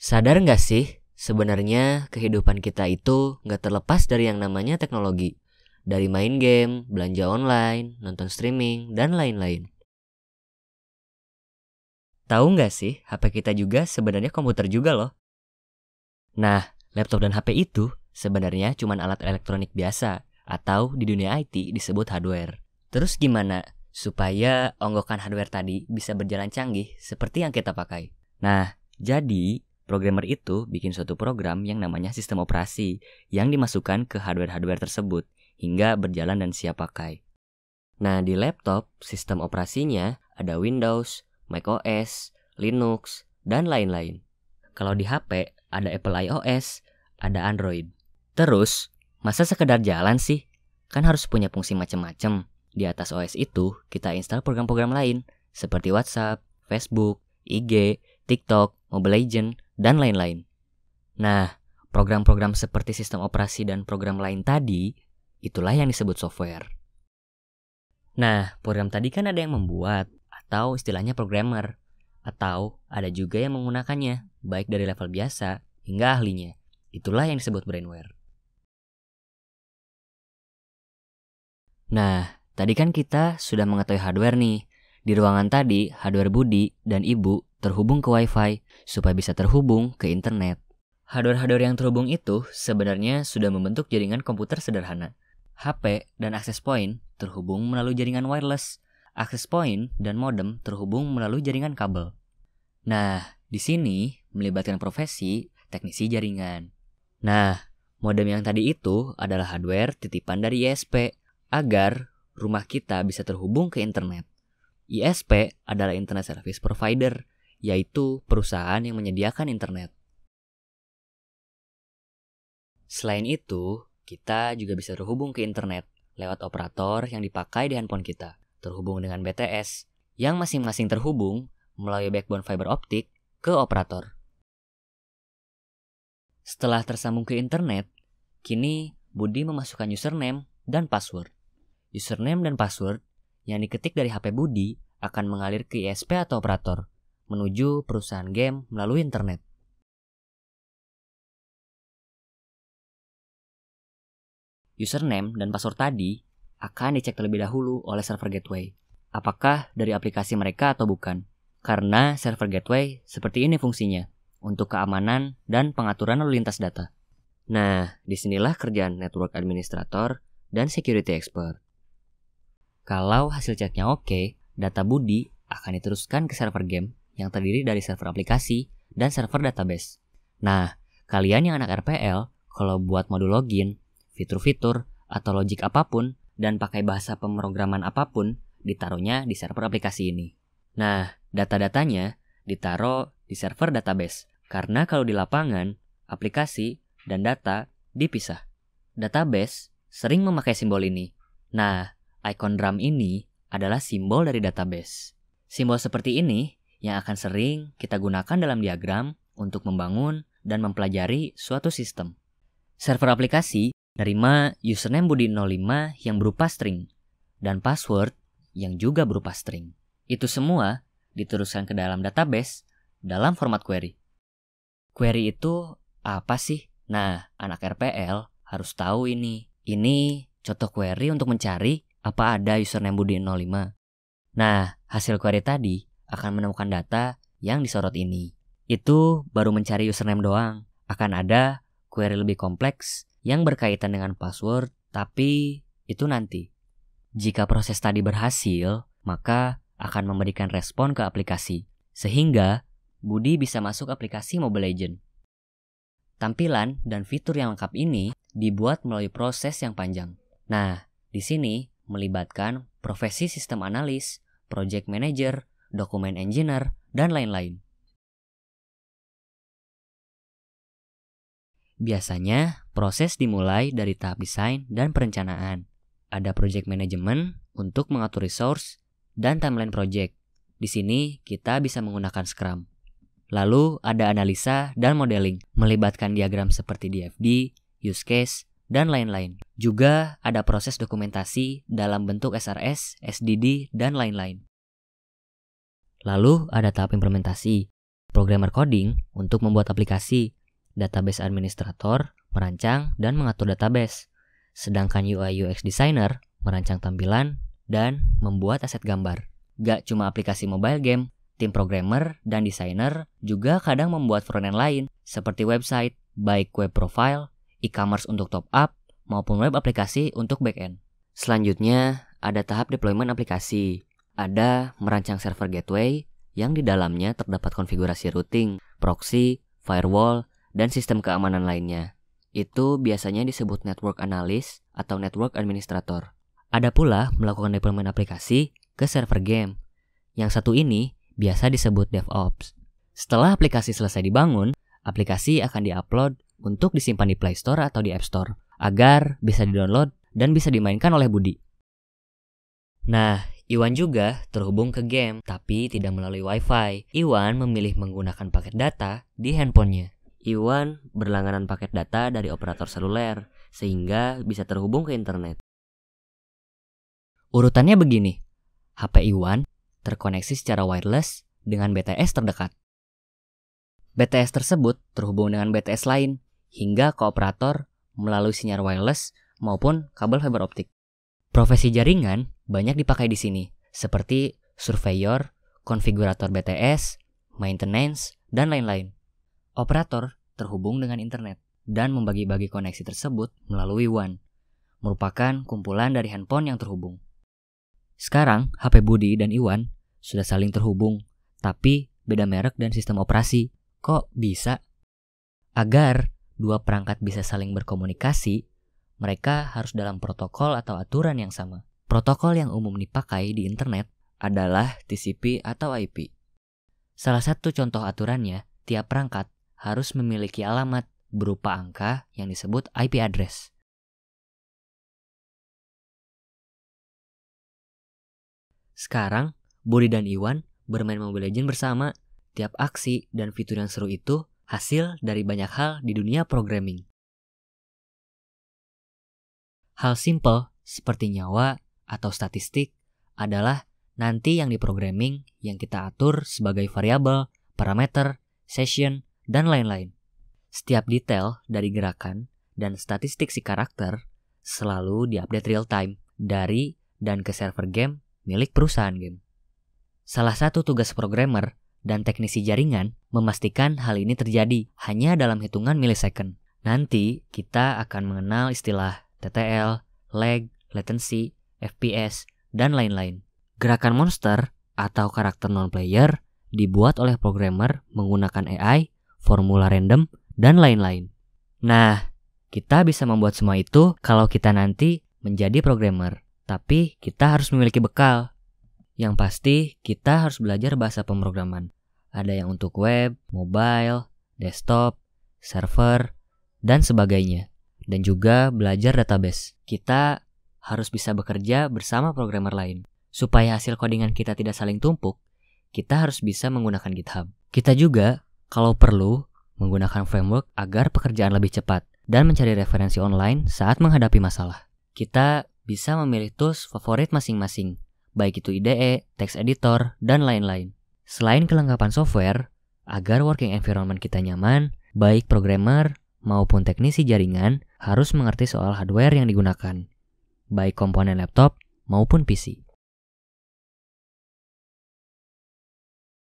Sadar nggak sih, sebenarnya kehidupan kita itu nggak terlepas dari yang namanya teknologi. Dari main game, belanja online, nonton streaming, dan lain-lain. Tahu nggak sih, HP kita juga sebenarnya komputer juga loh. Nah, laptop dan HP itu sebenarnya cuma alat elektronik biasa, atau di dunia IT disebut hardware. Terus gimana supaya onggokan hardware tadi bisa berjalan canggih seperti yang kita pakai? Nah, jadi Programmer itu bikin suatu program yang namanya sistem operasi yang dimasukkan ke hardware-hardware tersebut hingga berjalan dan siap pakai. Nah, di laptop, sistem operasinya ada Windows, macOS, Linux, dan lain-lain. Kalau di HP, ada Apple iOS, ada Android. Terus, masa sekedar jalan sih? Kan harus punya fungsi macam-macam. Di atas OS itu, kita install program-program lain, seperti WhatsApp, Facebook, IG, TikTok, Mobile Legends, dan lain-lain. Nah, program-program seperti sistem operasi dan program lain tadi, itulah yang disebut software. Nah, program tadi kan ada yang membuat, atau istilahnya programmer, atau ada juga yang menggunakannya, baik dari level biasa hingga ahlinya. Itulah yang disebut brainware. Nah, tadi kan kita sudah mengetahui hardware nih. Di ruangan tadi, hardware Budi dan Ibu terhubung ke WiFi supaya bisa terhubung ke internet. Hardware-hardware yang terhubung itu sebenarnya sudah membentuk jaringan komputer sederhana. HP dan access point terhubung melalui jaringan wireless. Access point dan modem terhubung melalui jaringan kabel. Nah, di sini melibatkan profesi teknisi jaringan. Nah, modem yang tadi itu adalah hardware titipan dari ISP agar rumah kita bisa terhubung ke internet. ISP adalah Internet Service Provider yaitu perusahaan yang menyediakan internet. Selain itu, kita juga bisa terhubung ke internet lewat operator yang dipakai di handphone kita, terhubung dengan BTS, yang masing-masing terhubung melalui backbone fiber optik ke operator. Setelah tersambung ke internet, kini Budi memasukkan username dan password. Username dan password yang diketik dari HP Budi akan mengalir ke ISP atau operator, menuju perusahaan game melalui internet. Username dan password tadi akan dicek terlebih dahulu oleh server gateway, apakah dari aplikasi mereka atau bukan. Karena server gateway seperti ini fungsinya, untuk keamanan dan pengaturan lalu lintas data. Nah, disinilah kerjaan network administrator dan security expert. Kalau hasil ceknya oke, data Budi akan diteruskan ke server game yang terdiri dari server aplikasi dan server database. Nah, kalian yang anak RPL, kalau buat modul login, fitur-fitur, atau logik apapun, dan pakai bahasa pemrograman apapun, ditaruhnya di server aplikasi ini. Nah, data-datanya ditaruh di server database. Karena kalau di lapangan, aplikasi dan data dipisah. Database sering memakai simbol ini. Nah, ikon drum ini adalah simbol dari database. Simbol seperti ini yang akan sering kita gunakan dalam diagram untuk membangun dan mempelajari suatu sistem. Server aplikasi menerima username Budi05 yang berupa string dan password yang juga berupa string. Itu semua diteruskan ke dalam database dalam format query. Query itu apa sih? Nah, anak RPL harus tahu ini. Ini contoh query untuk mencari apa ada username Budi05. Nah, hasil query tadi akan menemukan data yang disorot ini. Itu baru mencari username doang. Akan ada query lebih kompleks yang berkaitan dengan password, tapi itu nanti. Jika proses tadi berhasil, maka akan memberikan respon ke aplikasi, sehingga Budi bisa masuk aplikasi Mobile Legend. Tampilan dan fitur yang lengkap ini dibuat melalui proses yang panjang. Nah, di sini melibatkan profesi sistem analis, project manager, dokumen engineer, dan lain-lain. Biasanya, proses dimulai dari tahap desain dan perencanaan. Ada project management untuk mengatur resource dan timeline project. Di sini, kita bisa menggunakan Scrum. Lalu, ada analisa dan modeling, melibatkan diagram seperti DFD, use case, dan lain-lain. Juga ada proses dokumentasi dalam bentuk SRS, SDD, dan lain-lain. Lalu ada tahap implementasi, programmer coding untuk membuat aplikasi, database administrator, merancang dan mengatur database. Sedangkan UI UX designer merancang tampilan dan membuat aset gambar. Gak cuma aplikasi mobile game, tim programmer dan desainer juga kadang membuat frontend lain seperti website, baik web profile, e-commerce untuk top up, maupun web aplikasi untuk backend. Selanjutnya, ada tahap deployment aplikasi, ada merancang server gateway yang di dalamnya terdapat konfigurasi routing, proxy, firewall, dan sistem keamanan lainnya. Itu biasanya disebut network analyst atau network administrator. Ada pula melakukan deployment aplikasi ke server game. Yang satu ini biasa disebut DevOps. Setelah aplikasi selesai dibangun, aplikasi akan diupload untuk disimpan di Play Store atau di App Store agar bisa di-download dan bisa dimainkan oleh Budi. Nah, Iwan juga terhubung ke game, tapi tidak melalui WiFi. Iwan memilih menggunakan paket data di handphonenya. Iwan berlangganan paket data dari operator seluler, sehingga bisa terhubung ke internet. Urutannya begini, HP Iwan terkoneksi secara wireless dengan BTS terdekat. BTS tersebut terhubung dengan BTS lain hingga ke operator melalui sinyal wireless maupun kabel fiber optik. Profesi jaringan banyak dipakai di sini, seperti surveyor, konfigurator BTS, maintenance, dan lain-lain. Operator terhubung dengan internet dan membagi-bagi koneksi tersebut melalui WAN, merupakan kumpulan dari handphone yang terhubung. Sekarang, HP Budi dan Iwan sudah saling terhubung, tapi beda merek dan sistem operasi. Kok bisa? Agar dua perangkat bisa saling berkomunikasi, mereka harus dalam protokol atau aturan yang sama. Protokol yang umum dipakai di internet adalah TCP atau IP. Salah satu contoh aturannya, tiap perangkat harus memiliki alamat berupa angka yang disebut IP address. Sekarang, Budi dan Iwan bermain Mobile Legends bersama. Tiap aksi dan fitur yang seru itu hasil dari banyak hal di dunia programming. Hal simple seperti nyawa atau statistik adalah nanti yang diprogramming yang kita atur sebagai variabel, parameter, session, dan lain-lain. Setiap detail dari gerakan dan statistik si karakter selalu diupdate real time dari dan ke server game milik perusahaan game. Salah satu tugas programmer dan teknisi jaringan memastikan hal ini terjadi hanya dalam hitungan milisecond. Nanti kita akan mengenal istilah TTL, lag, latency, FPS, dan lain-lain. Gerakan monster atau karakter non-player dibuat oleh programmer menggunakan AI, formula random, dan lain-lain. Nah, kita bisa membuat semua itu kalau kita nanti menjadi programmer. Tapi kita harus memiliki bekal. Yang pasti, kita harus belajar bahasa pemrograman. Ada yang untuk web, mobile, desktop, server, dan sebagainya. Dan juga belajar database. Kita harus bisa bekerja bersama programmer lain. Supaya hasil codingan kita tidak saling tumpuk, kita harus bisa menggunakan GitHub. Kita juga, kalau perlu, menggunakan framework agar pekerjaan lebih cepat dan mencari referensi online saat menghadapi masalah. Kita bisa memilih tools favorit masing-masing, baik itu IDE, text editor, dan lain-lain. Selain kelengkapan software, agar working environment kita nyaman, baik programmer maupun teknisi jaringan harus mengerti soal hardware yang digunakan baik komponen laptop maupun PC.